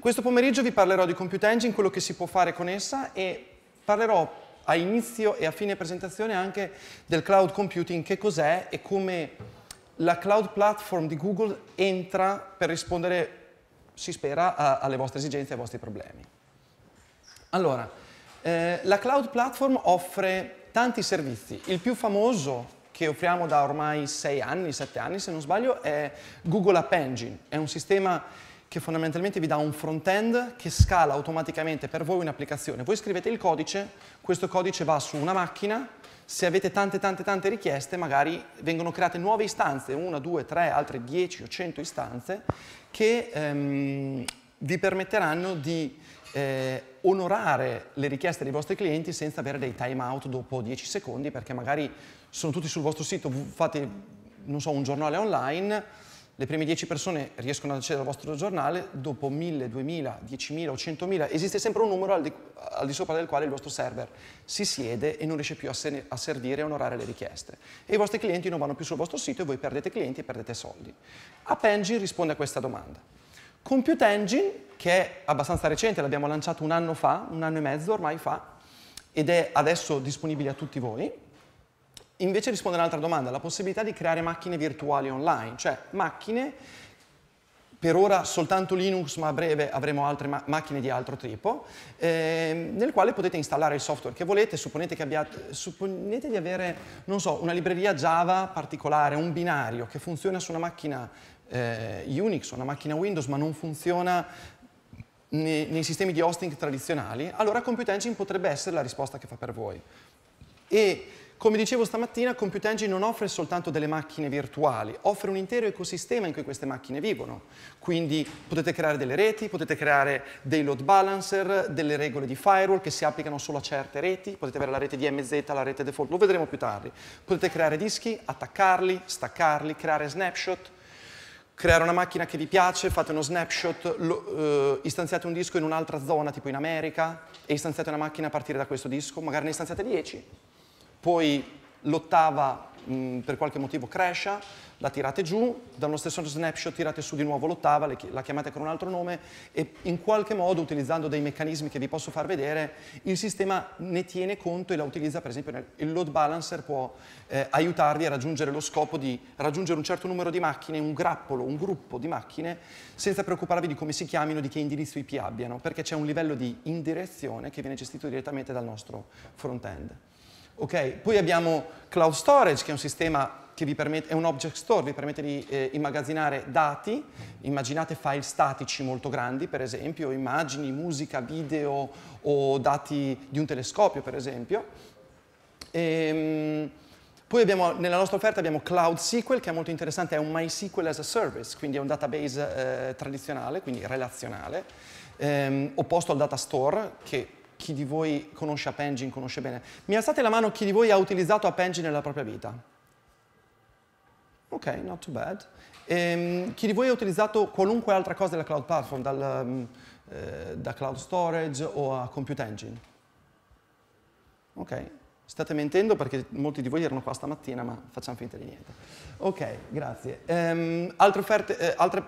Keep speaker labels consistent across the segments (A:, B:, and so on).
A: Questo pomeriggio vi parlerò di Compute Engine, quello che si può fare con essa e parlerò a inizio e a fine presentazione anche del cloud computing, che cos'è e come la cloud platform di Google entra per rispondere, si spera, a, alle vostre esigenze e ai vostri problemi. Allora, eh, la cloud platform offre tanti servizi. Il più famoso che offriamo da ormai sei anni, sette anni se non sbaglio, è Google App Engine. È un sistema che fondamentalmente vi dà un front-end che scala automaticamente per voi un'applicazione. Voi scrivete il codice, questo codice va su una macchina, se avete tante tante tante richieste magari vengono create nuove istanze, una, due, tre, altre dieci o cento istanze che ehm, vi permetteranno di eh, onorare le richieste dei vostri clienti senza avere dei timeout dopo dieci secondi perché magari sono tutti sul vostro sito, fate so, un giornale online, le prime 10 persone riescono ad accedere al vostro giornale, dopo 1000, 2000, 10.000 o 100.000 esiste sempre un numero al di, al di, sopra del quale il vostro server si siede e non riesce più a, se, a servire e onorare le richieste. E i vostri clienti non vanno più sul vostro sito e voi perdete clienti e perdete soldi. App Engine risponde a questa domanda. Compute Engine, che è abbastanza recente, l'abbiamo lanciato un anno fa, un anno e mezzo ormai fa, ed è adesso disponibile a tutti voi, invece risponde un'altra domanda, la possibilità di creare macchine virtuali online, cioè macchine, per ora soltanto Linux, ma a breve avremo altre ma macchine di altro tipo, eh, nel quale potete installare il software che volete, supponete, che abbiate, supponete di avere, non so, una libreria Java particolare, un binario che funziona su una macchina eh, Unix o una macchina Windows, ma non funziona nei, nei sistemi di hosting tradizionali, allora Compute Engine potrebbe essere la risposta che fa per voi. E come dicevo stamattina, Compute Engine non offre soltanto delle macchine virtuali, offre un intero ecosistema in cui queste macchine vivono. Quindi potete creare delle reti, potete creare dei load balancer, delle regole di firewall che si applicano solo a certe reti, potete avere la rete DMZ, la rete default, lo vedremo più tardi. Potete creare dischi, attaccarli, staccarli, creare snapshot, creare una macchina che vi piace, fate uno snapshot, lo, eh, istanziate un disco in un'altra zona, tipo in America, e istanziate una macchina a partire da questo disco, magari ne istanziate 10 poi l'ottava mm, per qualche motivo crescia, la tirate giù, dallo stesso snapshot tirate su di nuovo l'ottava, la chiamate con un altro nome e in qualche modo utilizzando dei meccanismi che vi posso far vedere, il sistema ne tiene conto e la utilizza per esempio il load balancer può eh, aiutarvi a raggiungere lo scopo di raggiungere un certo numero di macchine, un grappolo, un gruppo di macchine senza preoccuparvi di come si chiamino, di che indirizzo IP abbiano, perché c'è un livello di indirezione che viene gestito direttamente dal nostro front-end. Okay? Poi abbiamo Cloud Storage, che è un sistema che vi permette, è un object store, vi permette di eh, immagazzinare dati, immaginate file statici molto grandi, per esempio, immagini, musica, video o dati di un telescopio, per esempio. E, ehm, poi abbiamo, nella nostra offerta abbiamo Cloud SQL, che è molto interessante, è un MySQL as a service, quindi è un database eh, tradizionale, quindi relazionale, ehm, opposto al data store, che chi di voi conosce App Engine, conosce bene. Mi alzate la mano chi di voi ha utilizzato App Engine nella propria vita. Ok, not too bad. Ehm, chi di voi ha utilizzato qualunque altra cosa della cloud platform, dal, mm, eh, da cloud storage o a compute engine? Ok, state mentendo perché molti di voi erano qua stamattina, ma facciamo finta di niente. Ok, grazie. Ehm, altre offerte, eh, altre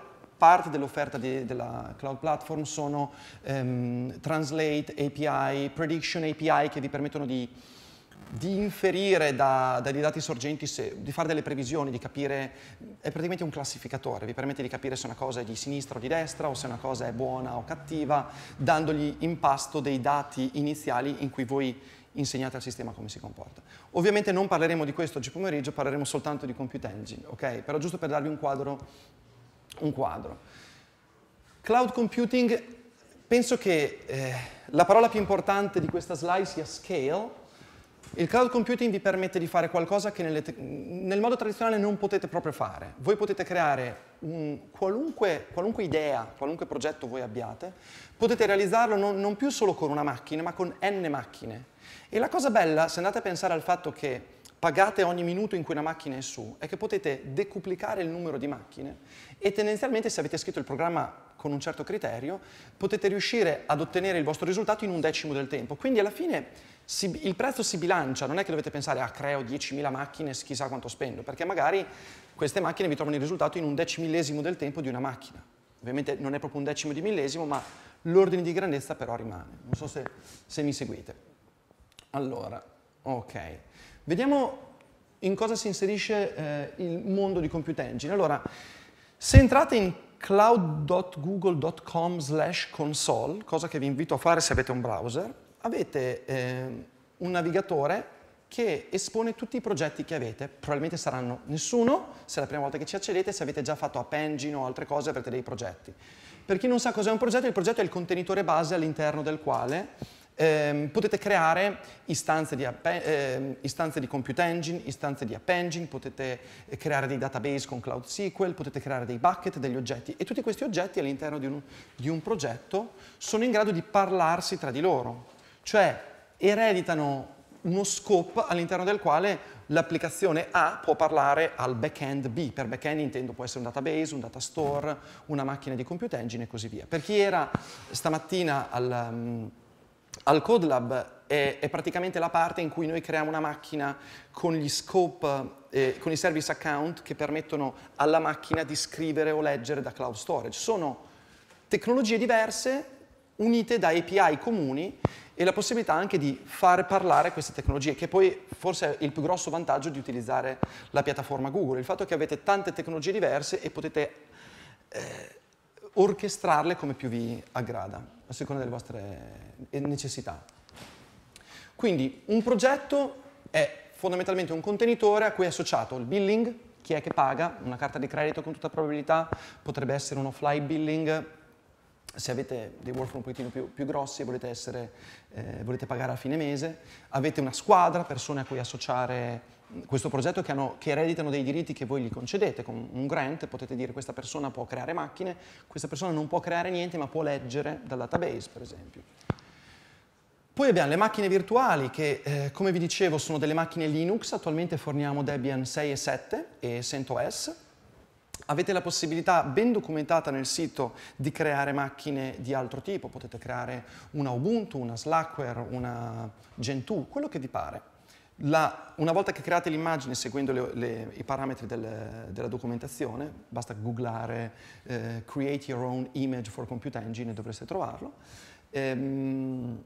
A: parte dell'offerta della Cloud Platform sono ehm, Translate API, Prediction API che vi permettono di, di inferire da, dai dati sorgenti, se, di fare delle previsioni, di capire, è praticamente un classificatore, vi permette di capire se una cosa è di sinistra o di destra o se una cosa è buona o cattiva, dandogli in pasto dei dati iniziali in cui voi insegnate al sistema come si comporta. Ovviamente non parleremo di questo oggi pomeriggio, parleremo soltanto di compute engine, ok? Però giusto per darvi un quadro un quadro. Cloud computing, penso che eh, la parola più importante di questa slide sia scale. Il cloud computing vi permette di fare qualcosa che nel modo tradizionale non potete proprio fare. Voi potete creare un, qualunque, qualunque, idea, qualunque progetto voi abbiate, potete realizzarlo non, non più solo con una macchina, ma con n macchine. E la cosa bella, se andate a pensare al fatto che pagate ogni minuto in cui una macchina è su è che potete decuplicare il numero di macchine e tendenzialmente se avete scritto il programma con un certo criterio potete riuscire ad ottenere il vostro risultato in un decimo del tempo. Quindi alla fine si, il prezzo si bilancia, non è che dovete pensare ah creo 10.000 macchine, chissà quanto spendo, perché magari queste macchine vi trovano il risultato in un decimillesimo del tempo di una macchina. Ovviamente non è proprio un decimo di millesimo, ma l'ordine di grandezza però rimane. Non so se, se mi seguite. Allora, ok. Vediamo in cosa si inserisce eh, il mondo di Compute Engine. Allora, se entrate in cloud.google.com slash console, cosa che vi invito a fare se avete un browser, avete eh, un navigatore che espone tutti i progetti che avete. Probabilmente saranno nessuno, se è la prima volta che ci accedete, se avete già fatto App Engine o altre cose avrete dei progetti. Per chi non sa cos'è un progetto, il progetto è il contenitore base all'interno del quale eh, potete creare istanze di, eh, istanze di, compute engine, istanze di app engine, potete creare dei database con Cloud SQL, potete creare dei bucket, degli oggetti e tutti questi oggetti all'interno di, di un progetto sono in grado di parlarsi tra di loro, cioè ereditano uno scope all'interno del quale l'applicazione A può parlare al backend B. Per backend intendo può essere un database, un data store, una macchina di compute engine e così via. Per chi era stamattina al... Um, al CodeLab è, è, praticamente la parte in cui noi creiamo una macchina con gli scope, eh, con i service account che permettono alla macchina di scrivere o leggere da cloud storage. Sono tecnologie diverse unite da API comuni e la possibilità anche di far parlare queste tecnologie, che poi forse è il più grosso vantaggio di utilizzare la piattaforma Google, il fatto che avete tante tecnologie diverse e potete eh, orchestrarle come più vi aggrada a seconda delle vostre eh, necessità. Quindi un progetto è fondamentalmente un contenitore a cui è associato il billing, chi è che paga, una carta di credito con tutta probabilità, potrebbe essere un offline billing, se avete dei workflow un pochettino più, più grossi e volete, eh, volete pagare a fine mese, avete una squadra, persone a cui associare questo progetto che, hanno, che, ereditano dei diritti che voi gli concedete, con un grant potete dire questa persona può creare macchine, questa persona non può creare niente ma può leggere dal database per esempio. Poi abbiamo le macchine virtuali che, eh, come vi dicevo, sono delle macchine Linux, attualmente forniamo Debian 6 e 7 e CentOS. Avete la possibilità, ben documentata nel sito, di creare macchine di altro tipo, potete creare una Ubuntu, una Slackware, una Gentoo, quello che vi pare. La, una volta che create l'immagine seguendo le, le, i parametri del, della documentazione, basta googlare eh, create your own image for computer engine e dovreste trovarlo. Ehm,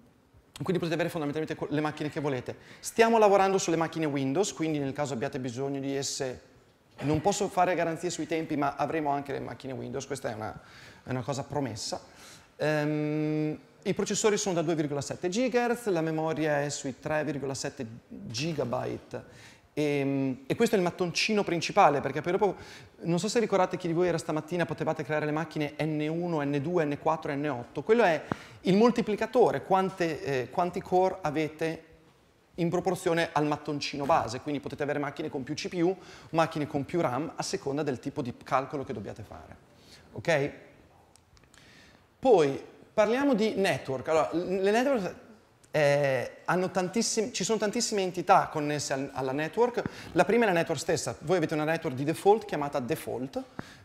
A: quindi potete avere fondamentalmente le macchine che volete. Stiamo lavorando sulle macchine Windows, quindi nel caso abbiate bisogno di esse, non posso fare garanzie sui tempi, ma avremo anche le macchine Windows, questa è una, è una cosa promessa. Ehm, i processori sono da 2,7 GHz, la memoria è sui 3,7 GB. E, e, questo è il mattoncino principale, perché poi dopo, non so se ricordate chi di voi era stamattina, potevate creare le macchine N1, N2, N4, N8. Quello è il moltiplicatore, quante, eh, quanti core avete in proporzione al mattoncino base, quindi potete avere macchine con più CPU, macchine con più RAM, a seconda del tipo di calcolo che dobbiate fare. Ok? Poi Parliamo di network. Allora, le network eh, ci sono tantissime entità connesse al, alla network. La prima è la network stessa. Voi avete una network di default chiamata default,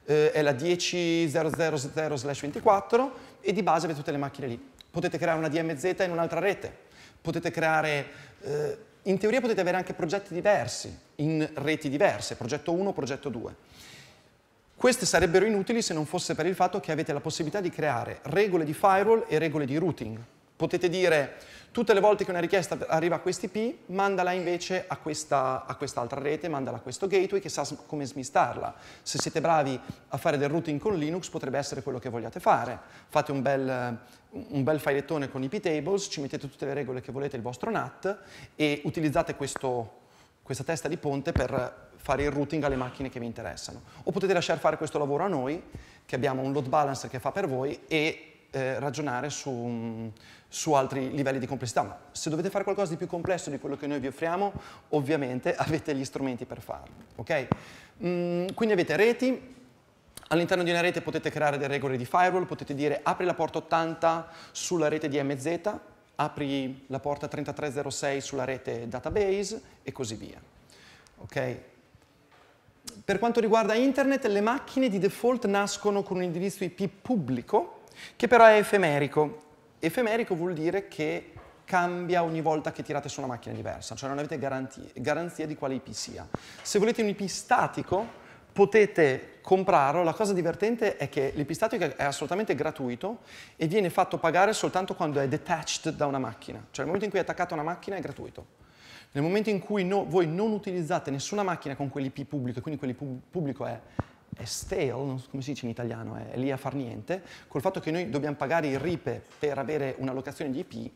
A: eh, è la 10.000/24 e di base avete tutte le macchine lì. Potete creare una DMZ in un'altra rete, potete creare... Eh, in teoria potete avere anche progetti diversi, in reti diverse, progetto 1, progetto 2. Queste sarebbero inutili se non fosse per il fatto che avete la possibilità di creare regole di firewall e regole di routing. Potete dire tutte le volte che una richiesta arriva a questi IP, mandala invece a, questa, a quest'altra rete, mandala a questo gateway che sa come smistarla. Se siete bravi a fare del routing con Linux potrebbe essere quello che vogliate fare. Fate un bel, un bel filettone con i tables ci mettete tutte le regole che volete, il vostro NAT e utilizzate questo, questa testa di ponte per fare il routing alle macchine che vi interessano. O potete lasciare fare questo lavoro a noi, che abbiamo un load balancer che fa per voi e eh, ragionare su, mm, su, altri livelli di complessità. Ma se dovete fare qualcosa di più complesso di quello che noi vi offriamo, ovviamente avete gli strumenti per farlo. Okay? Mm, quindi avete reti, All'interno di una rete potete creare delle regole di firewall, potete dire apri la porta 80 sulla rete DMZ, apri la porta 3306 sulla rete database e così via. Okay? per quanto riguarda internet, le macchine di default nascono con un indirizzo IP pubblico, che però è efemerico. Efemerico vuol dire che cambia ogni volta che tirate su una macchina diversa, cioè non avete garanzie, garanzia di quale IP sia. Se volete un IP statico, potete comprarlo. La cosa divertente è che l'IP statico è assolutamente gratuito e viene fatto pagare soltanto quando è detached da una macchina. Cioè nel momento in cui è attaccato a una macchina è gratuito. Nel momento in cui no, voi non utilizzate nessuna macchina con quell'IP pubblico, e quindi quell'IP pubblico è, è stale, non so come si dice in italiano, è, è lì a far niente, col fatto che noi dobbiamo pagare il RIPE per avere una locazione di IP,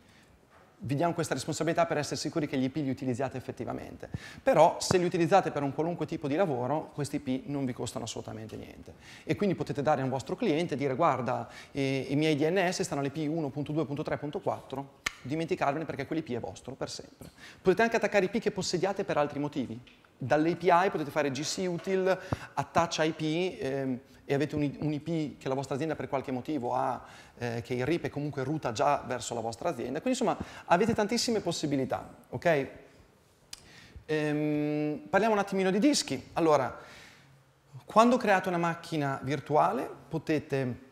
A: vi diamo questa responsabilità per essere sicuri che gli IP li utilizziate effettivamente. Però se li utilizzate per un qualunque tipo di lavoro, questi IP non vi costano assolutamente niente. E quindi potete dare a un vostro cliente e dire guarda eh, i miei DNS stanno all'IP 1.2.3.4, dimenticarvene perché quell'IP è vostro per sempre. Potete anche attaccare IP che possediate per altri motivi. Dall'API potete fare gc util, attach IP, eh, e avete un, un IP che la vostra azienda per qualche motivo ha, eh, che il RIP è comunque ruta già verso la vostra azienda. Quindi insomma avete tantissime possibilità, ok? Ehm, parliamo un attimino di dischi. Allora, quando create una macchina virtuale potete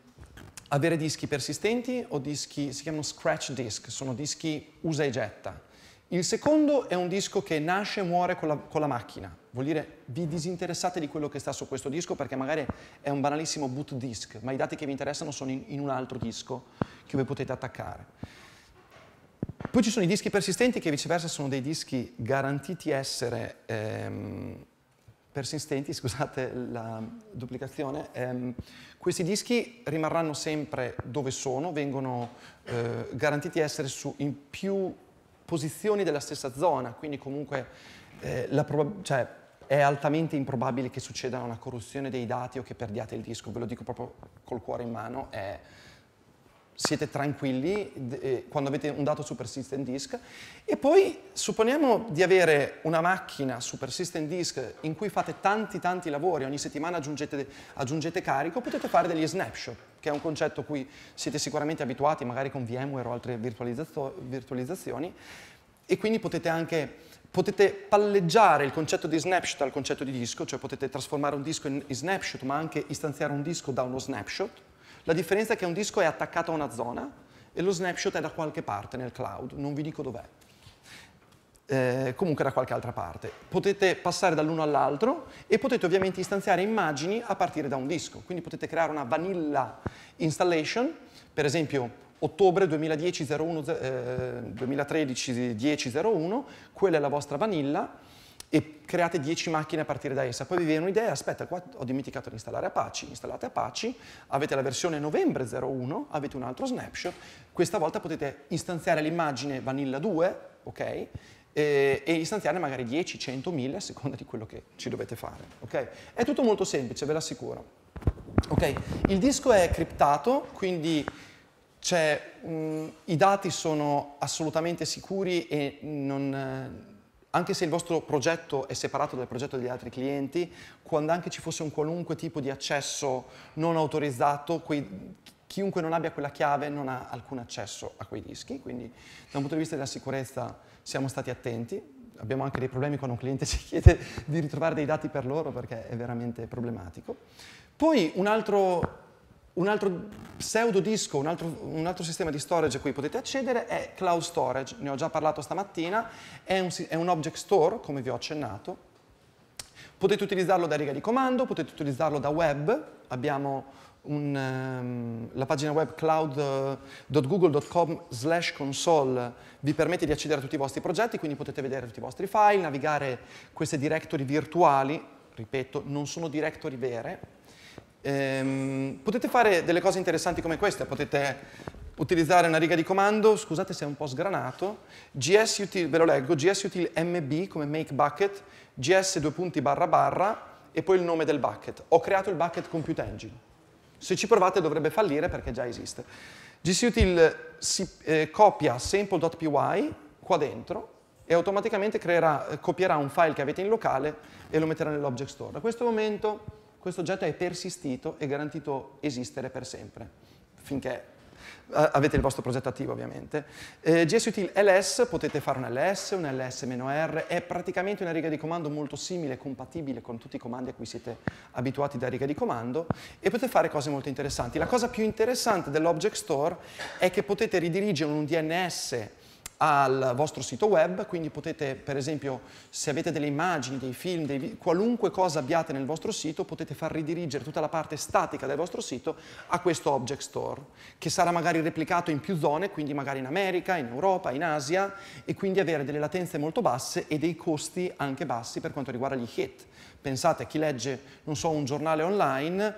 A: avere dischi persistenti o dischi, si chiamano scratch disk, sono dischi usa e getta. Il secondo è un disco che nasce e muore con la, con la macchina, Vuol dire vi disinteressate di quello che sta su questo disco perché magari è un banalissimo boot disk, ma i dati che vi interessano sono in, in un altro disco che voi potete attaccare. Poi ci sono i dischi persistenti che viceversa sono dei dischi garantiti essere ehm, persistenti, scusate la duplicazione, ehm, questi dischi rimarranno sempre dove sono, vengono eh, garantiti essere su, in più posizioni della stessa zona, quindi comunque eh, cioè, è altamente improbabile che succeda una corruzione dei dati o che perdiate il disco, ve lo dico proprio col cuore in mano, è, siete tranquilli eh, quando avete un dato su persistent disk e poi supponiamo di avere una macchina su persistent disk in cui fate tanti tanti lavori, ogni settimana aggiungete, aggiungete carico, potete fare degli snapshot, che è un concetto a cui siete sicuramente abituati magari con VMware o altre virtualizzazioni e quindi potete anche potete palleggiare il concetto di snapshot al concetto di disco, cioè potete trasformare un disco in snapshot ma anche istanziare un disco da uno snapshot. La differenza è che un disco è attaccato a una zona e lo snapshot è da qualche parte nel cloud, non vi dico dov'è. Eh, comunque da qualche altra parte. Potete passare dall'uno all'altro e potete ovviamente istanziare immagini a partire da un disco, quindi potete creare una vanilla installation, per esempio ottobre 2010 01, eh, 2013 1001, quella è la vostra vanilla e create 10 macchine a partire da essa. Poi vi viene un'idea, aspetta, qua ho dimenticato di installare Apache, installate Apache, avete la versione novembre 01, avete un altro snapshot, questa volta potete istanziare l'immagine vanilla 2, ok? e, istanziare magari 10, 100, 1000 a seconda di quello che ci dovete fare. Okay? È tutto molto semplice, ve l'assicuro. Okay? Il disco è criptato, quindi cioè, mh, mm, i dati sono assolutamente sicuri e non, eh, anche se il vostro progetto è separato dal progetto degli altri clienti, quando anche ci fosse un qualunque tipo di accesso non autorizzato, quei, chiunque non abbia quella chiave non ha alcun accesso a quei dischi, quindi da un punto di vista della sicurezza siamo stati attenti. Abbiamo anche dei problemi quando un cliente ci chiede di ritrovare dei dati per loro perché è veramente problematico. Poi un altro un altro pseudo disco, un altro, un altro, sistema di storage a cui potete accedere è Cloud Storage, ne ho già parlato stamattina, è un, è un object store, come vi ho accennato. Potete utilizzarlo da riga di comando, potete utilizzarlo da web, abbiamo un, um, la pagina web cloud.google.com slash console vi permette di accedere a tutti i vostri progetti, quindi potete vedere tutti i vostri file, navigare queste directory virtuali, ripeto, non sono directory vere, Ehm, potete fare delle cose interessanti come queste, potete utilizzare una riga di comando, scusate se è un po' sgranato, gs ve lo leggo, gs mb come make bucket, gs due punti barra barra e poi il nome del bucket. Ho creato il bucket compute engine. Se ci provate dovrebbe fallire perché già esiste. gsutil si, eh, copia sample.py qua dentro e automaticamente creerà, eh, copierà un file che avete in locale e lo metterà nell'object store. Da questo momento questo oggetto è persistito e garantito esistere per sempre, finché avete il vostro progetto attivo ovviamente. Eh, GSUtil LS, potete fare un LS, un LS-R, è praticamente una riga di comando molto simile, compatibile con tutti i comandi a cui siete abituati da riga di comando e potete fare cose molto interessanti. La cosa più interessante dell'Object Store è che potete ridirigere un DNS al vostro sito web, quindi potete per esempio se avete delle immagini, dei film, dei, qualunque cosa abbiate nel vostro sito potete far ridirigere tutta la parte statica del vostro sito a questo object store che sarà magari replicato in più zone, quindi magari in America, in Europa, in Asia e quindi avere delle latenze molto basse e dei costi anche bassi per quanto riguarda gli hit. Pensate a chi legge, non so, un giornale online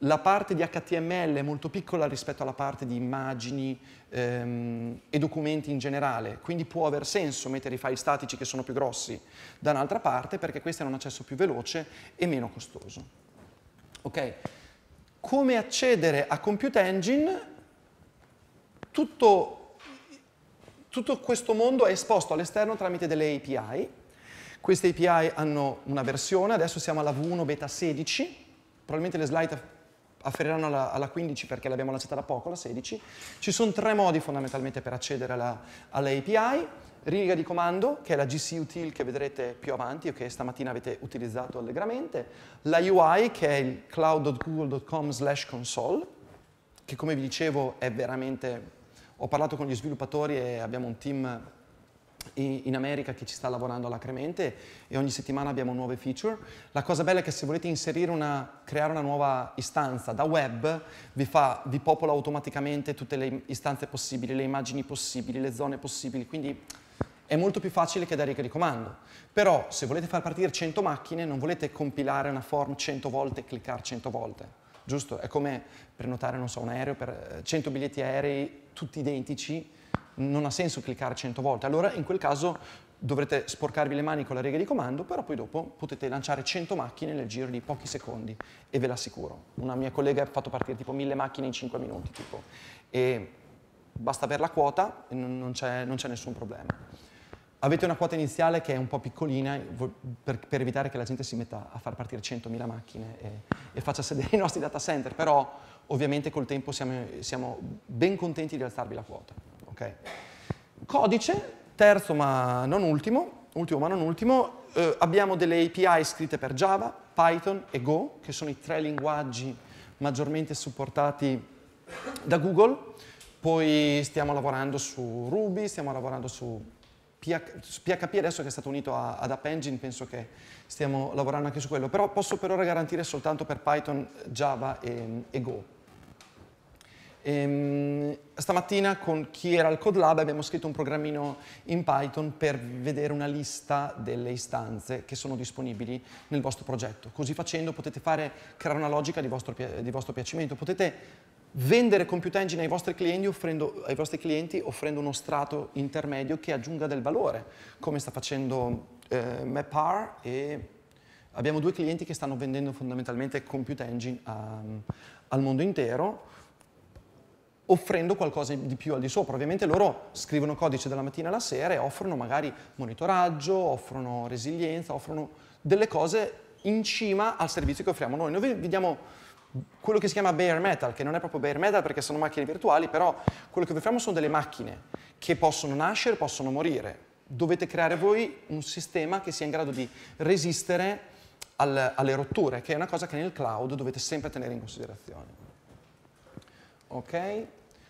A: la parte di HTML è molto piccola rispetto alla parte di immagini ehm, e documenti in generale, quindi può aver senso mettere i file statici che sono più grossi da un'altra parte perché questi hanno un accesso più veloce e meno costoso. Ok, Come accedere a Compute Engine? Tutto, tutto questo mondo è esposto all'esterno tramite delle API. Queste API hanno una versione, adesso siamo alla V1 beta 16, probabilmente le slide afferiranno alla, alla 15 perché l'abbiamo lanciata da poco, la 16. Ci sono tre modi fondamentalmente per accedere all'API. riga di comando, che è la GC Util che vedrete più avanti e che stamattina avete utilizzato allegramente, la UI, che è il cloud.google.com slash console, che come vi dicevo è veramente... Ho parlato con gli sviluppatori e abbiamo un team in America che ci sta lavorando alacremente e ogni settimana abbiamo nuove feature. La cosa bella è che se volete inserire una, creare una nuova istanza da web, vi, fa, vi, popola automaticamente tutte le istanze possibili, le immagini possibili, le zone possibili, quindi è molto più facile che da riga di comando. Però se volete far partire 100 macchine non volete compilare una form 100 volte e cliccare 100 volte. Giusto? È come prenotare, non so, un aereo per 100 eh, biglietti aerei tutti identici, non ha senso cliccare 100 volte, allora in quel caso dovrete sporcarvi le mani con la riga di comando, però poi dopo potete lanciare 100 macchine nel giro di pochi secondi e ve l'assicuro. Una mia collega ha fatto partire tipo 1000 macchine in 5 minuti, tipo, e basta avere la quota e non c'è nessun problema. Avete una quota iniziale che è un po' piccolina per, per, evitare che la gente si metta a far partire 100.000 macchine e, e, faccia sedere i nostri data center, però ovviamente col tempo siamo, siamo ben contenti di alzarvi la quota. Okay. Codice, terzo ma non ultimo, ultimo ma non ultimo, eh, abbiamo delle API scritte per Java, Python e Go, che sono i tre linguaggi maggiormente supportati da Google. Poi stiamo lavorando su Ruby, stiamo lavorando su PHP adesso che è stato unito ad App Engine, penso che stiamo lavorando anche su quello, però posso per ora garantire soltanto per Python, Java e, e Go. Ehm, stamattina con chi era al CodeLab abbiamo scritto un programmino in Python per vedere una lista delle istanze che sono disponibili nel vostro progetto. Così facendo potete fare, creare una logica di vostro, di vostro piacimento, potete vendere Compute Engine ai vostri, offrendo, ai vostri, clienti offrendo uno strato intermedio che aggiunga del valore, come sta facendo eh, Mapar e abbiamo due clienti che stanno vendendo fondamentalmente Compute Engine a, ehm, al mondo intero offrendo qualcosa di più al di sopra. Ovviamente loro scrivono codice dalla mattina alla sera e offrono magari monitoraggio, offrono resilienza, offrono delle cose in cima al servizio che offriamo noi. Noi vediamo quello che si chiama bare metal, che non è proprio bare metal perché sono macchine virtuali, però quello che vi offriamo sono delle macchine che possono nascere, possono morire. Dovete creare voi un sistema che sia in grado di resistere al, alle rotture, che è una cosa che nel cloud dovete sempre tenere in considerazione. Ok?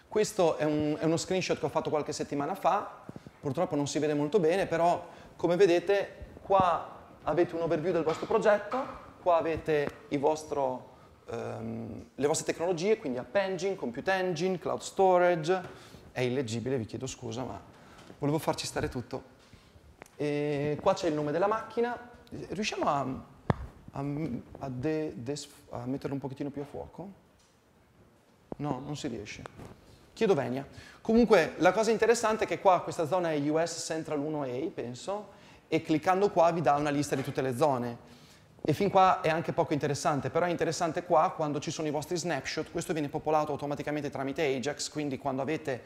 A: Questo è, un, è uno screenshot che ho fatto qualche settimana fa, purtroppo non si vede molto bene, però come vedete qua avete un overview del vostro progetto, qua avete vostro, ehm, le vostre tecnologie, quindi App Engine, Compute Engine, Cloud Storage, è illeggibile, vi chiedo scusa, ma volevo farci stare tutto. E qua c'è il nome della macchina, riusciamo a, a, de, de, a metterlo un pochettino più a fuoco? No, non si riesce. Chiedo venia. Comunque, la cosa interessante è che qua questa zona è US Central 1A, penso, e cliccando qua vi dà una lista di tutte le zone. E fin qua è anche poco interessante, però è interessante qua quando ci sono i vostri snapshot, questo viene popolato automaticamente tramite Ajax, quindi quando avete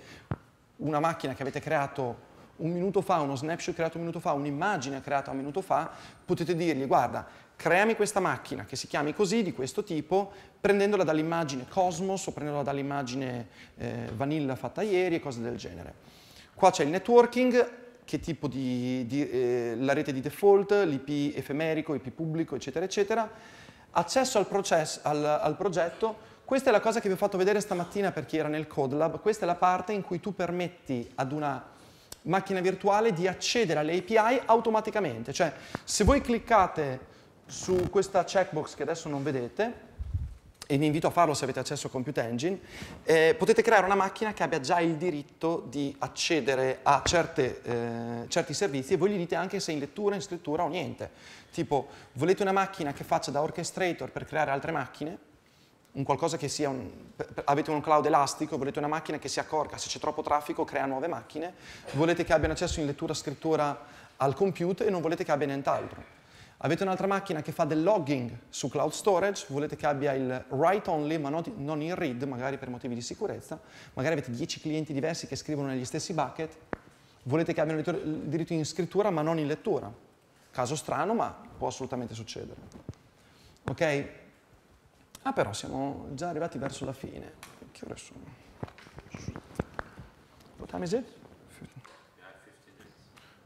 A: una macchina che avete creato un minuto fa, uno snapshot creato un minuto fa, un'immagine creata un minuto fa, potete dirgli guarda, creami questa macchina che si chiami così, di questo tipo, prendendola dall'immagine Cosmos o prendendola dall'immagine eh, Vanilla fatta ieri e cose del genere. Qua c'è il networking, che tipo di, di eh, la rete di default, l'IP efemerico, IP pubblico, eccetera, eccetera. Accesso al, process, al, al progetto, questa è la cosa che vi ho fatto vedere stamattina per chi era nel CodeLab, questa è la parte in cui tu permetti ad una macchina virtuale di accedere alle API automaticamente, cioè se voi cliccate su questa checkbox che adesso non vedete, e vi invito a farlo se avete accesso a Compute Engine, eh, potete creare una macchina che abbia già il diritto di accedere a certe, eh, certi servizi e voi gli dite anche se in lettura, in scrittura o niente. Tipo, volete una macchina che faccia da orchestrator per creare altre macchine? Un qualcosa che sia un, avete un cloud elastico, volete una macchina che si accorga se c'è troppo traffico, crea nuove macchine, volete che abbiano accesso in lettura, scrittura al computer e non volete che abbia nient'altro Avete un'altra macchina che fa del logging su cloud storage, volete che abbia il write only ma non il read, magari per motivi di sicurezza, magari avete 10 clienti diversi che scrivono negli stessi bucket, volete che abbiano il diritto in scrittura ma non in lettura. Caso strano ma può assolutamente succedere. Ok? Ah però siamo già arrivati verso la fine. Che ore sono? What time is it?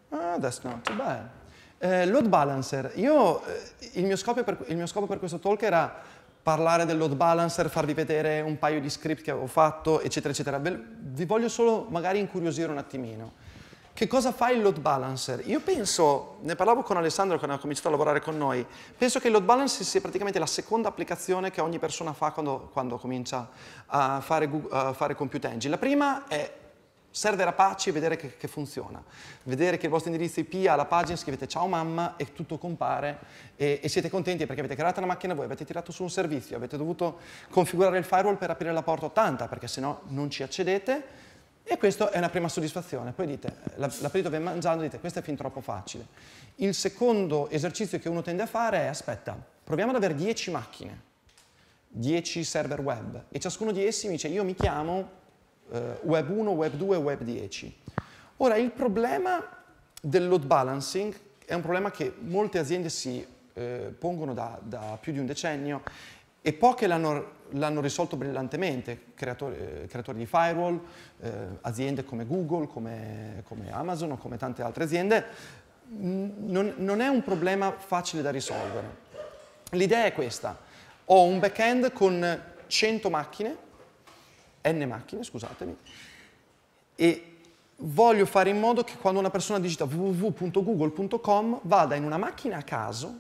A: Ah, that's not too bad. Eh, load balancer, io, eh, il, mio per, il, mio scopo per questo talk era parlare del load balancer, farvi vedere un paio di script che avevo fatto, eccetera, eccetera. vi voglio solo magari incuriosire un attimino. Che cosa fa il load balancer? Io penso, ne parlavo con Alessandro quando ha cominciato a lavorare con noi, penso che il load balancer sia praticamente la seconda applicazione che ogni persona fa quando, quando comincia a fare, Google, a fare Compute Engine. La prima è Serve la e vedere che, che, funziona. Vedere che il vostro indirizzo IP ha la pagina scrivete ciao mamma e tutto compare e, e, siete contenti perché avete creato una macchina voi, avete tirato su un servizio, avete dovuto configurare il firewall per aprire la porta 80 perché sennò non ci accedete e questa è una prima soddisfazione. Poi dite, l'aprito la vi mangiando dite questo è fin troppo facile. Il secondo esercizio che uno tende a fare è aspetta, proviamo ad avere 10 macchine, 10 server web e ciascuno di essi mi dice io mi chiamo eh, web 1, web 2 e web 10. Ora, il problema del load balancing è un problema che molte aziende si eh, pongono da, da, più di un decennio e poche l'hanno, risolto brillantemente, creatori, eh, creatori di firewall, eh, aziende come Google, come, come, Amazon o come tante altre aziende, non, non è un problema facile da risolvere. L'idea è questa, ho un back-end con 100 macchine n macchine, scusatemi, e voglio fare in modo che quando una persona digita www.google.com vada in una macchina a caso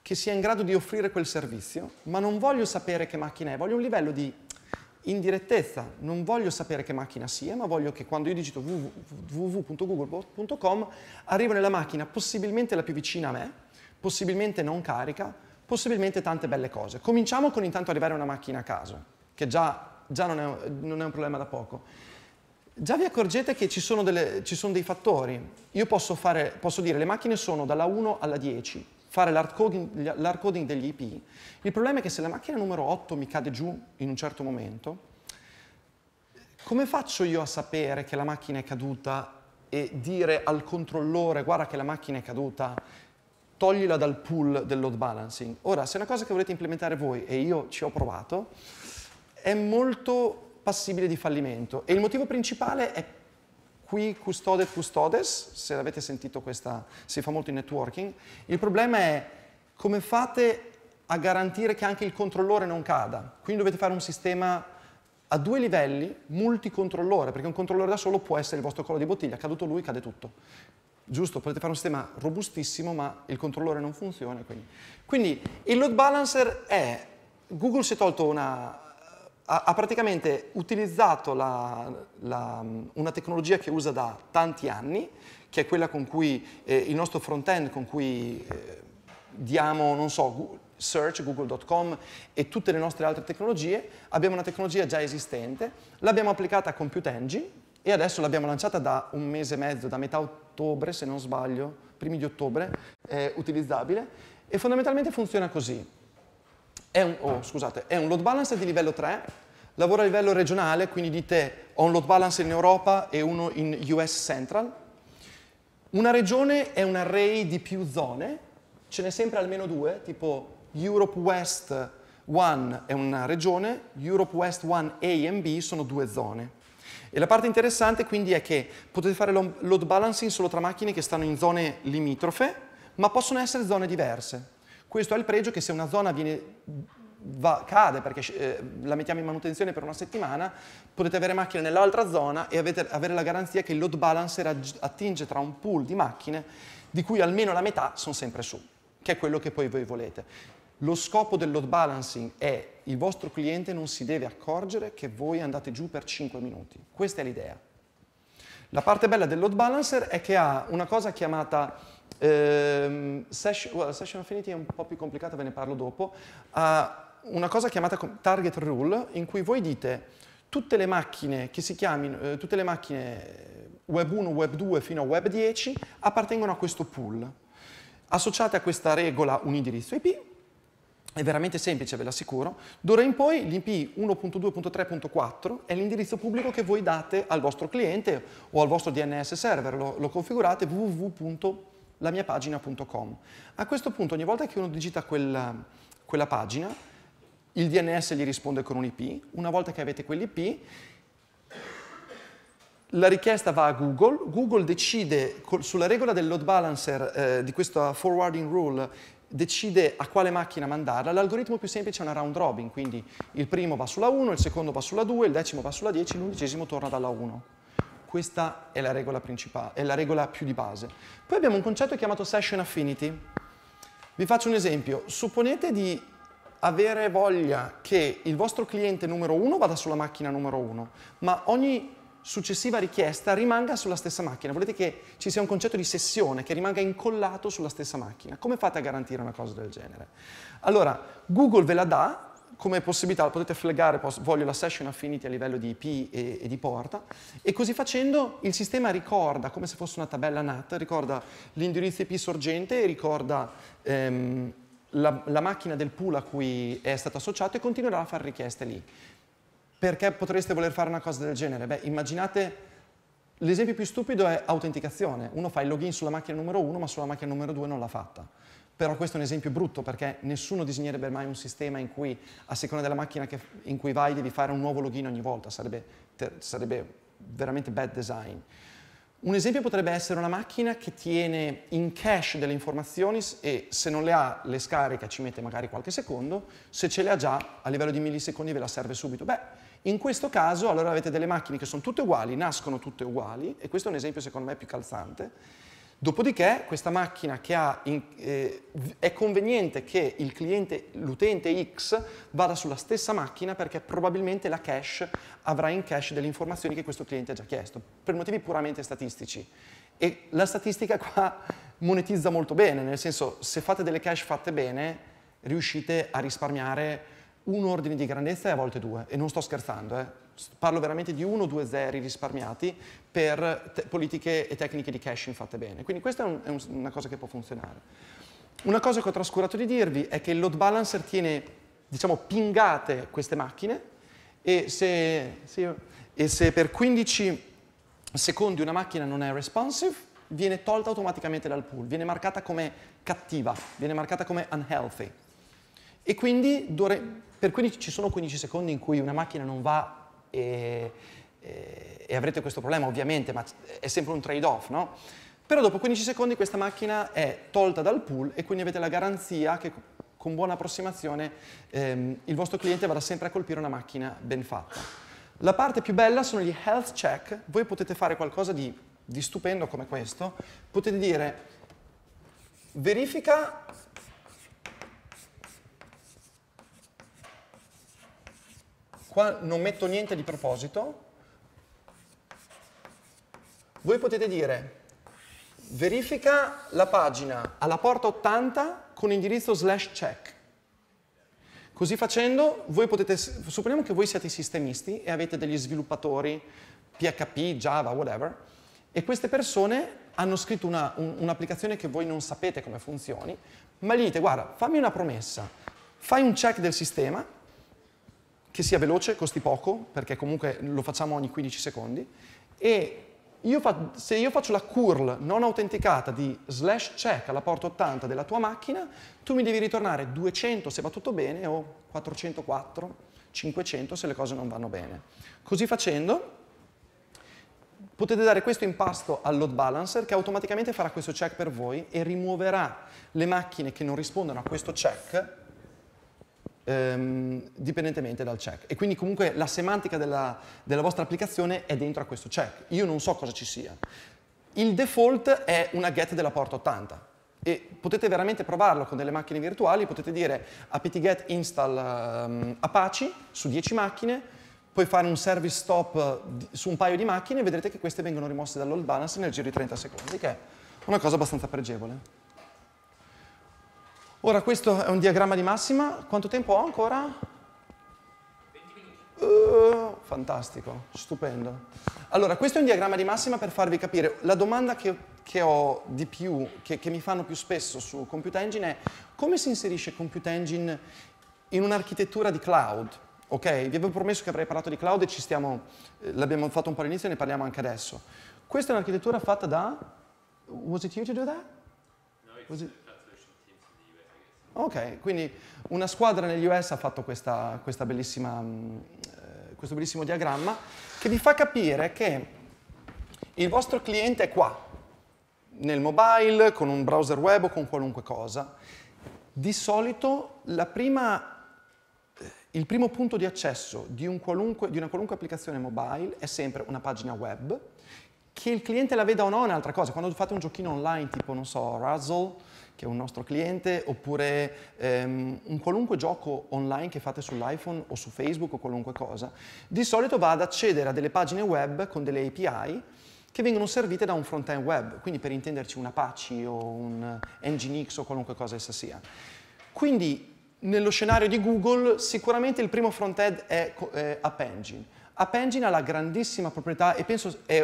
A: che sia in grado di offrire quel servizio, ma non voglio sapere che macchina è, voglio un livello di indirettezza, non voglio sapere che macchina sia, ma voglio che quando io digito www.google.com arrivo nella macchina possibilmente la più vicina a me, possibilmente non carica, possibilmente tante belle cose. Cominciamo con intanto arrivare a una macchina a caso, che già già non è, non è un problema da poco. Già vi accorgete che ci sono, delle, ci sono dei fattori. Io posso, fare, posso dire le macchine sono dalla 1 alla 10, fare l'hard coding, degli IP. Il problema è che se la macchina numero 8 mi cade giù in un certo momento, come faccio io a sapere che la macchina è caduta e dire al controllore guarda che la macchina è caduta, toglila dal pool del load balancing? Ora, se è una cosa che volete implementare voi e io ci ho provato, è molto passibile di fallimento e il motivo principale è qui custode custodes, se l'avete sentito questa si fa molto in networking, il problema è come fate a garantire che anche il controllore non cada, quindi dovete fare un sistema a due livelli multicontrollore, perché un controllore da solo può essere il vostro collo di bottiglia, caduto lui cade tutto. Giusto, potete fare un sistema robustissimo, ma il controllore non funziona. Quindi, quindi il load balancer è, Google si è tolto una, ha, ha praticamente utilizzato la, la, una tecnologia che usa da tanti anni, che è quella con cui eh, il nostro front-end, con cui eh, diamo, non so, search, google.com e tutte le nostre altre tecnologie, abbiamo una tecnologia già esistente, l'abbiamo applicata a Compute Engine e adesso l'abbiamo lanciata da un mese e mezzo, da metà ottobre se non sbaglio, primi di ottobre, eh, utilizzabile e fondamentalmente funziona così è un, oh, scusate, è un load balancer di livello 3, lavora a livello regionale, quindi dite ho un load balancer in Europa e uno in US Central. Una regione è un array di più zone, ce n'è sempre almeno due, tipo Europe West 1 è una regione, Europe West 1 A e B sono due zone. E la parte interessante quindi è che potete fare load balancing solo tra macchine che stanno in zone limitrofe, ma possono essere zone diverse. Questo ha il pregio che se una zona viene, va, cade perché eh, la mettiamo in manutenzione per una settimana, potete avere macchine nell'altra zona e avete, avere la garanzia che il load balancer attinge tra un pool di macchine di cui almeno la metà sono sempre su, che è quello che poi voi volete. Lo scopo del load balancing è il vostro cliente non si deve accorgere che voi andate giù per 5 minuti. Questa è l'idea. La parte bella del load balancer è che ha una cosa chiamata Ehm, session, well, session Affinity è un po' più complicata, ve ne parlo dopo. Ha una cosa chiamata target rule, in cui voi dite tutte le macchine che si chiamino, eh, tutte le macchine eh, web 1, web 2 fino a web 10 appartengono a questo pool. Associate a questa regola un indirizzo IP, è veramente semplice, ve l'assicuro. D'ora in poi l'IP 1.2.3.4 è l'indirizzo pubblico che voi date al vostro cliente o al vostro DNS server, lo, lo configurate www.web.com la mia pagina.com. A questo punto ogni volta che uno digita quella, quella pagina, il DNS gli risponde con un IP, una volta che avete quell'IP la richiesta va a Google, Google decide sulla regola del load balancer eh, di questa forwarding rule decide a quale macchina mandarla, l'algoritmo più semplice è una round robin, quindi il primo va sulla 1, il secondo va sulla 2, il decimo va sulla 10, l'undicesimo torna dalla 1. Questa è la regola principale, è la regola più di base. Poi abbiamo un concetto chiamato session affinity. Vi faccio un esempio. Supponete di avere voglia che il vostro cliente numero uno vada sulla macchina numero uno, ma ogni successiva richiesta rimanga sulla stessa macchina. Volete che ci sia un concetto di sessione che rimanga incollato sulla stessa macchina. Come fate a garantire una cosa del genere? Allora, Google ve la dà come possibilità, potete flaggare, voglio la session affinity a livello di IP e, e, di porta, e così facendo il sistema ricorda, come se fosse una tabella NAT, ricorda l'indirizzo IP sorgente, ricorda ehm, la, la macchina del pool a cui è stato associato e continuerà a fare richieste lì. Perché potreste voler fare una cosa del genere? Beh, immaginate L'esempio più stupido è autenticazione. Uno fa il login sulla macchina numero 1, ma sulla macchina numero 2 non l'ha fatta però questo è un esempio brutto perché nessuno disegnerebbe mai un sistema in cui a seconda della macchina che, in cui vai devi fare un nuovo login ogni volta, sarebbe, ter, sarebbe veramente bad design. Un esempio potrebbe essere una macchina che tiene in cache delle informazioni e se non le ha le scarica ci mette magari qualche secondo, se ce le ha già a livello di millisecondi ve la serve subito. Beh, in questo caso allora avete delle macchine che sono tutte uguali, nascono tutte uguali e questo è un esempio secondo me più calzante Dopodiché questa macchina che ha in, eh, è conveniente che il cliente, l'utente X vada sulla stessa macchina perché probabilmente la cache avrà in cache delle informazioni che questo cliente ha già chiesto, per motivi puramente statistici. E la statistica qua monetizza molto bene, nel senso se fate delle cache fatte bene riuscite a risparmiare un ordine di grandezza e a volte due, e non sto scherzando, eh parlo veramente di uno o due zeri risparmiati per politiche e tecniche di caching fatte bene. Quindi questa è, un, è un, una cosa che può funzionare. Una cosa che ho trascurato di dirvi è che il load balancer tiene, diciamo, pingate queste macchine e se, se, e se per 15 secondi una macchina non è responsive, viene tolta automaticamente dal pool, viene marcata come cattiva, viene marcata come unhealthy. E quindi per 15, ci sono 15 secondi in cui una macchina non va e, e, e avrete questo problema ovviamente, ma è sempre un trade-off, no? Però dopo 15 secondi questa macchina è tolta dal pool e quindi avete la garanzia che con buona approssimazione ehm, il vostro cliente vada sempre a colpire una macchina ben fatta. La parte più bella sono gli health check, voi potete fare qualcosa di, di stupendo come questo, potete dire verifica Qua non metto niente di proposito. Voi potete dire verifica la pagina alla porta 80 con indirizzo slash check. Così facendo, voi potete, supponiamo che voi siate sistemisti e avete degli sviluppatori PHP, Java, whatever, e queste persone hanno scritto un'applicazione un, un che voi non sapete come funzioni, ma gli dite, guarda, fammi una promessa, fai un check del sistema che sia veloce, costi poco, perché comunque lo facciamo ogni 15 secondi, e io fa, se io faccio la curl non autenticata di slash check alla porta 80 della tua macchina, tu mi devi ritornare 200 se va tutto bene o 404, 500 se le cose non vanno bene. Così facendo potete dare questo impasto al load balancer che automaticamente farà questo check per voi e rimuoverà le macchine che non rispondono a questo check ehm, dipendentemente dal check. E quindi comunque la semantica della, della vostra applicazione è dentro a questo check. Io non so cosa ci sia. Il default è una get della porta 80, e potete veramente provarlo con delle macchine virtuali, potete dire apt-get install um, Apache su 10 macchine, poi fare un service stop su un paio di macchine e vedrete che queste vengono rimosse dall'old balance nel giro di 30 secondi, che è una cosa abbastanza pregevole. Ora questo è un diagramma di massima, quanto tempo ho ancora? 20 minuti. Uh, fantastico, stupendo. Allora, questo è un diagramma di massima per farvi capire. La domanda che, che ho di più, che, che mi fanno più spesso su Compute Engine è come si inserisce Compute Engine in un'architettura di cloud? ok? Vi avevo promesso che avrei parlato di cloud e ci stiamo, eh, l'abbiamo fatto un po' all'inizio e ne parliamo anche adesso. Questa è un'architettura fatta da... Was it you to do that? No, it... Was Ok, quindi una squadra negli US ha fatto questa, questa mm, eh, questo bellissimo diagramma che vi fa capire che il vostro cliente è qua, nel mobile, con un browser web o con qualunque cosa. Di solito prima, eh, il primo punto di accesso di, un qualunque, di una qualunque applicazione mobile è sempre una pagina web. Che il cliente la veda o no è un'altra cosa. Quando fate un giochino online tipo, non so, Razzle, che è un nostro cliente, oppure ehm, un qualunque gioco online che fate sull'iPhone o su Facebook o qualunque cosa, di solito va ad accedere a delle pagine web con delle API che vengono servite da un front-end web, quindi per intenderci un Apache o un Nginx o qualunque cosa essa sia. Quindi nello scenario di Google sicuramente il primo front-end è eh, App Engine. App Engine ha la grandissima proprietà e penso è,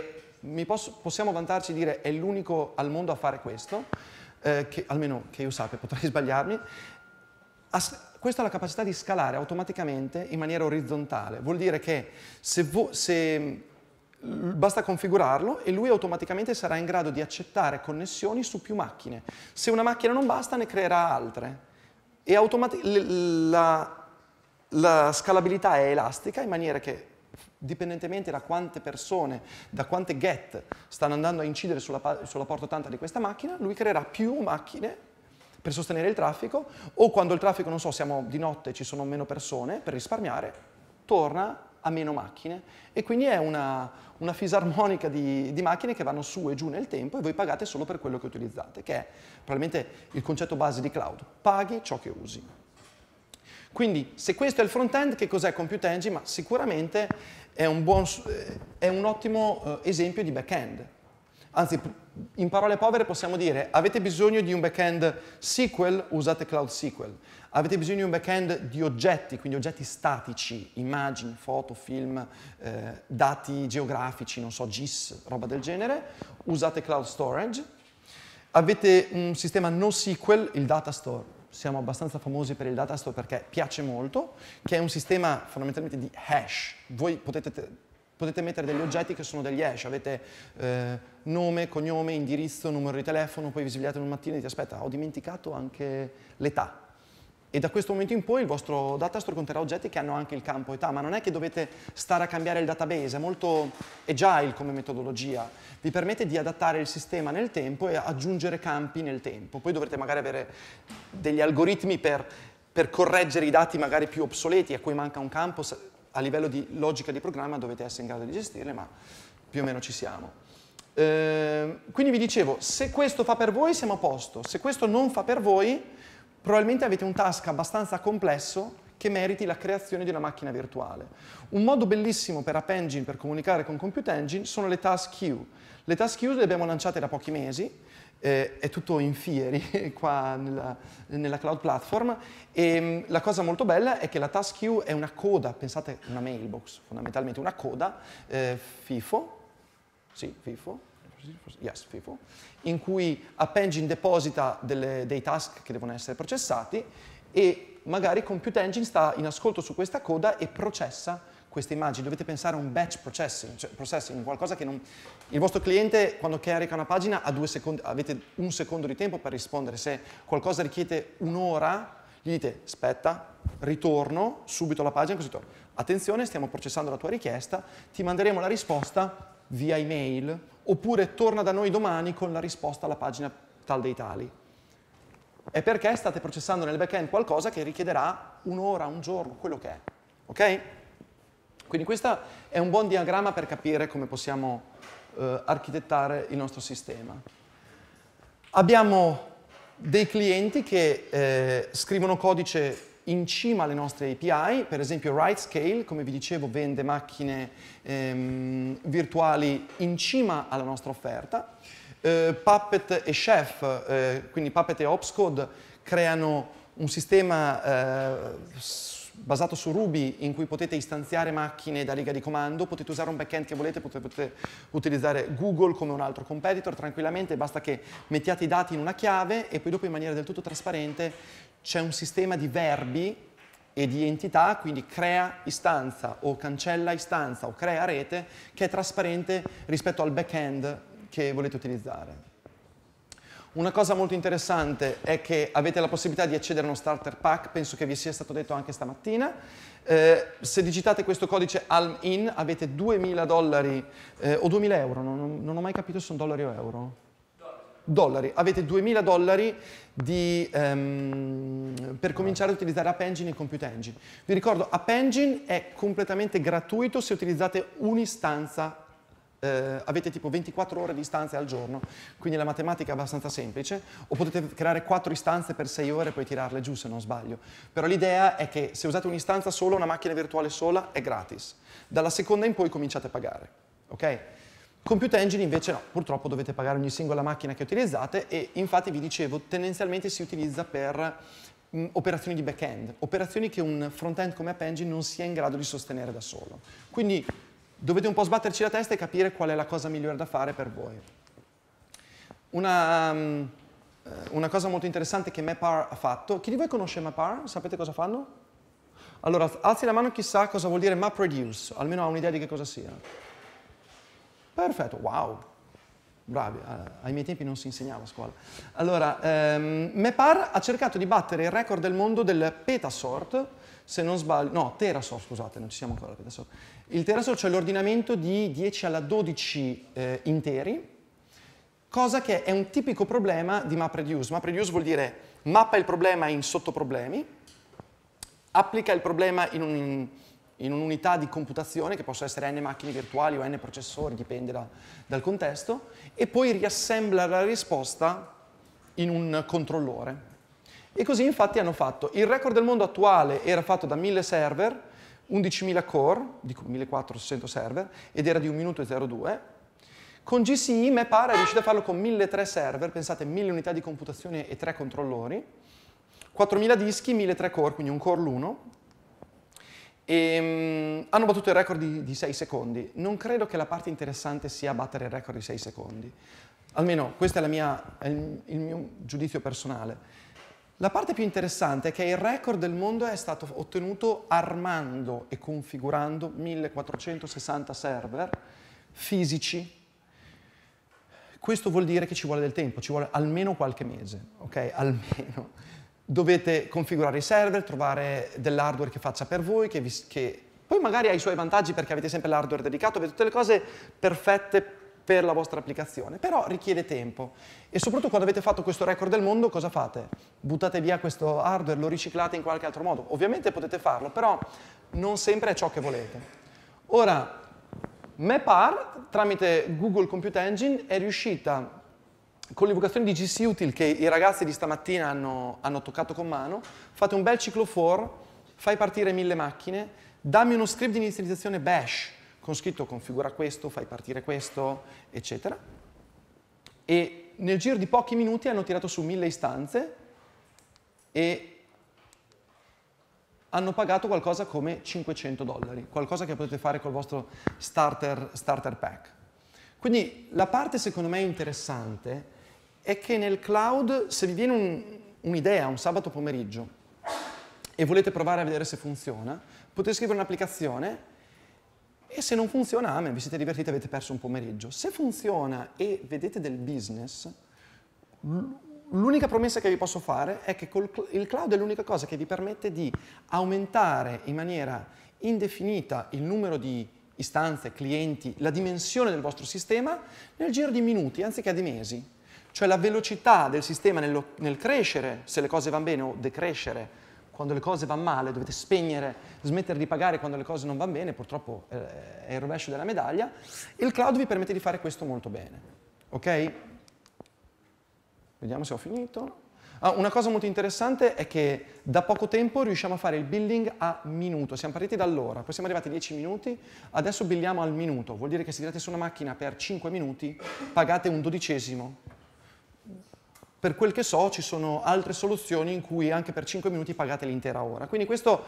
A: posso, possiamo vantarci di dire è l'unico al mondo a fare questo, eh, che, almeno che io sappia, potrei sbagliarmi, questa ha la capacità di scalare automaticamente in maniera orizzontale. Vuol dire che se, se basta configurarlo e lui automaticamente sarà in grado di accettare connessioni su più macchine. Se una macchina non basta ne creerà altre. E la, la scalabilità è elastica in maniera che dipendentemente da quante persone, da quante get stanno andando a incidere sulla, sulla porta 80 di questa macchina, lui creerà più macchine per sostenere il traffico o quando il traffico, non so, siamo di notte e ci sono meno persone, per risparmiare, torna a meno macchine e quindi è una, una fisarmonica di, di, macchine che vanno su e giù nel tempo e voi pagate solo per quello che utilizzate, che è probabilmente il concetto base di cloud, paghi ciò che usi. Quindi se questo è il front-end, che cos'è Compute Engine? Ma sicuramente è un, buon, è un ottimo eh, esempio di back-end. Anzi, in parole povere possiamo dire avete bisogno di un back-end SQL, usate Cloud SQL. Avete bisogno di un back-end di oggetti, quindi oggetti statici, immagini, foto, film, eh, dati geografici, non so, GIS, roba del genere, usate Cloud Storage. Avete un sistema NoSQL, il data store siamo abbastanza famosi per il datastore perché piace molto, che è un sistema fondamentalmente di hash. Voi potete, potete mettere degli oggetti che sono degli hash, avete eh, nome, cognome, indirizzo, numero di telefono, poi vi svegliate un mattino e dite aspetta ho dimenticato anche l'età, e da questo momento in poi il vostro datastore conterrà oggetti che hanno anche il campo età, ma non è che dovete stare a cambiare il database, è molto agile come metodologia, vi permette di adattare il sistema nel tempo e aggiungere campi nel tempo, poi dovrete magari avere degli algoritmi per, per correggere i dati magari più obsoleti a cui manca un campo, a livello di logica di programma dovete essere in grado di gestirle, ma più o meno ci siamo. Eh, quindi vi dicevo, se questo fa per voi siamo a posto, se questo non fa per voi probabilmente avete un task abbastanza complesso che meriti la creazione di una macchina virtuale. Un modo bellissimo per App Engine per comunicare con Compute Engine sono le task queue. Le task queue le abbiamo lanciate da pochi mesi, eh, è tutto in fieri qua nella, nella, cloud platform e mm, la cosa molto bella è che la task queue è una coda, pensate una mailbox, fondamentalmente una coda eh, FIFO, sì, FIFO, yes, FIFO, in cui App deposita delle, dei task che devono essere processati e magari Compute Engine sta in ascolto su questa coda e processa queste immagini. Dovete pensare a un batch processing, cioè processing, qualcosa che non... Il vostro cliente quando carica una pagina secondi, avete un secondo di tempo per rispondere. Se qualcosa richiede un'ora, gli dite aspetta, ritorno subito alla pagina, così torno. Attenzione, stiamo processando la tua richiesta, ti manderemo la risposta via email oppure torna da noi domani con la risposta alla pagina tal dei tali. È perché state processando nel backend qualcosa che richiederà un'ora, un giorno, quello che è. Ok? Quindi questo è un buon diagramma per capire come possiamo eh, architettare il nostro sistema. Abbiamo dei clienti che eh, scrivono codice in cima alle nostre API, per esempio RightScale, come vi dicevo, vende macchine ehm, virtuali in cima alla nostra offerta. Eh, Puppet e Chef, eh, quindi Puppet e Opscode, creano un sistema eh, basato su Ruby in cui potete istanziare macchine da riga di comando, potete usare un backend che volete, potete utilizzare Google come un altro competitor tranquillamente, basta che mettiate i dati in una chiave e poi dopo in maniera del tutto trasparente c'è un sistema di verbi e di entità, quindi crea istanza o cancella istanza o crea rete che è trasparente rispetto al backend che volete utilizzare. Una cosa molto interessante è che avete la possibilità di accedere a uno starter pack, penso che vi sia stato detto anche stamattina. Eh, se digitate questo codice ALMIN avete 2.000 dollari eh, o 2.000 euro, non, non, ho mai capito se sono dollari o euro. Dollari. dollari. Avete 2.000 dollari di, ehm, per cominciare ad utilizzare App Engine e Compute Engine. Vi ricordo, App Engine è completamente gratuito se utilizzate un'istanza eh, avete tipo 24 ore di istanze al giorno, quindi la matematica è abbastanza semplice, o potete creare 4 istanze per 6 ore e poi tirarle giù se non sbaglio. Però l'idea è che se usate un'istanza sola, una macchina virtuale sola, è gratis. Dalla seconda in poi cominciate a pagare, ok? Compute Engine invece no, purtroppo dovete pagare ogni singola macchina che utilizzate e infatti vi dicevo, tendenzialmente si utilizza per operazioni di back-end, operazioni che un front-end come App Engine non sia in grado di sostenere da solo. Quindi dovete un po' sbatterci la testa e capire qual è la cosa migliore da fare per voi. Una, mm, eh, una cosa molto interessante che MEPAR ha fatto, chi di voi conosce MEPAR? Sapete cosa fanno? Allora, alzi la mano chi sa cosa vuol dire MapReduce, almeno ha un'idea di che cosa sia. Perfetto, wow, bravi, eh, ai miei tempi non si insegnava a scuola. Allora, um, ehm, Mapar ha cercato di battere il record del mondo del petasort, se non sbaglio, no, terasor, scusate, non ci siamo ancora, terasor. Il terasor c'è cioè l'ordinamento di 10 alla 12 eh, interi, cosa che è un tipico problema di MapReduce. MapReduce vuol dire mappa il problema in sottoproblemi, applica il problema in, un, in un'unità di computazione, che possono essere n macchine virtuali o n processori, dipende da, dal contesto, e poi riassembla la risposta in un controllore, e così infatti hanno fatto. Il record del mondo attuale era fatto da 1000 server, 11.000 core, dico 1400 server, ed era di 1 minuto e 02. Con GCI, me pare, è riuscito a farlo con 1.300 server, pensate 1.000 unità di computazione e 3 controllori, 4.000 dischi, 1.300 core, quindi un core l'uno, e, um, hanno battuto il record di, di 6 secondi. Non credo che la parte interessante sia battere il record di 6 secondi. Almeno questo è, mia, è il, il mio giudizio personale. La parte più interessante è che il record del mondo è stato ottenuto armando e configurando 1460 server fisici. Questo vuol dire che ci vuole del tempo, ci vuole almeno qualche mese, ok? Almeno. Dovete configurare i server, trovare dell'hardware che faccia per voi, che, vi, che poi magari ha i suoi vantaggi perché avete sempre l'hardware dedicato, avete tutte le cose perfette per la vostra applicazione, però richiede tempo e soprattutto quando avete fatto questo record del mondo cosa fate? Buttate via questo hardware, lo riciclate in qualche altro modo, ovviamente potete farlo, però non sempre è ciò che volete. Ora, Mepar, tramite Google Compute Engine, è riuscita con l'invocazione di GC Util che i ragazzi di stamattina hanno, hanno toccato con mano, fate un bel ciclo for, fai partire mille macchine, dammi uno script di inizializzazione bash, con scritto configura questo, fai partire questo, eccetera. E nel giro di pochi minuti hanno tirato su mille istanze e hanno pagato qualcosa come 500 dollari, qualcosa che potete fare col vostro starter, starter pack. Quindi la parte secondo me interessante è che nel cloud, se vi viene un'idea un sabato pomeriggio e volete provare a vedere se funziona, potete scrivere un'applicazione e se non funziona, amen, ah, vi siete divertiti, e avete perso un pomeriggio. Se funziona e vedete del business, l'unica promessa che vi posso fare è che col, il cloud è l'unica cosa che vi permette di aumentare in maniera indefinita il numero di istanze, clienti, la dimensione del vostro sistema nel giro di minuti anziché di mesi. Cioè la velocità del sistema nel, nel crescere, se le cose vanno bene, o decrescere, quando le cose vanno male, dovete spegnere, smettere di pagare quando le cose non vanno bene, purtroppo eh, è il rovescio della medaglia, il cloud vi permette di fare questo molto bene. Ok? Vediamo se ho finito. Ah, una cosa molto interessante è che da poco tempo riusciamo a fare il billing a minuto, siamo partiti dall'ora, poi siamo arrivati a 10 minuti, adesso billiamo al minuto, vuol dire che se tirate su una macchina per 5 minuti pagate un dodicesimo per quel che so ci sono altre soluzioni in cui anche per 5 minuti pagate l'intera ora. Quindi questo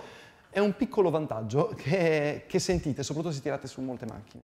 A: è un piccolo vantaggio che, che sentite, soprattutto se tirate su molte macchine.